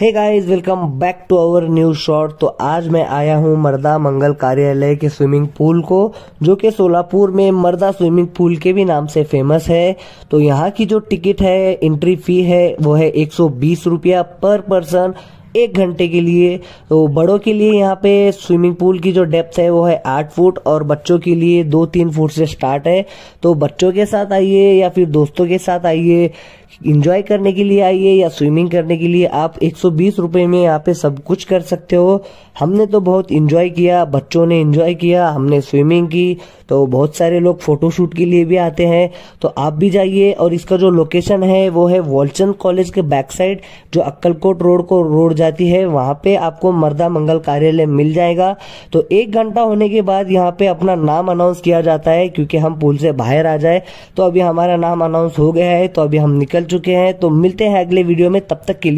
hey guys welcome back to our new short तो आज मैं आया हूँ मर्दा मंगल कार्यालय के स्विमिंग पूल को जो कि सोलापुर में मर्दा स्विमिंग पूल के भी नाम से फेमस है तो यहाँ की जो टिकट है एंट्री फी है वो है एक सौ पर पर्सन एक घंटे के लिए तो बड़ों के लिए यहाँ पे स्विमिंग पूल की जो डेप्थ है वो है आठ फुट और बच्चों के लिए दो तीन फुट से स्टार्ट है तो बच्चों के साथ आइए या फिर दोस्तों के साथ आइए इंजॉय करने के लिए आइए या स्विमिंग करने के लिए आप एक रुपए में यहाँ पे सब कुछ कर सकते हो हमने तो बहुत इंजॉय किया बच्चों ने इंजॉय किया हमने स्विमिंग की तो बहुत सारे लोग फोटोशूट के लिए भी आते हैं तो आप भी जाइए और इसका जो लोकेशन है वो है वॉलचंद कॉलेज के बैक साइड जो अक्कलकोट रोड को रोड जा जाती है वहाँ पे आपको मर्दा मंगल कार्यालय मिल जाएगा तो एक घंटा होने के बाद यहाँ पे अपना नाम अनाउंस किया जाता है क्योंकि हम पुल से बाहर आ जाए तो अभी हमारा नाम अनाउंस हो गया है तो अभी हम निकल चुके हैं तो मिलते हैं अगले वीडियो में तब तक के लिए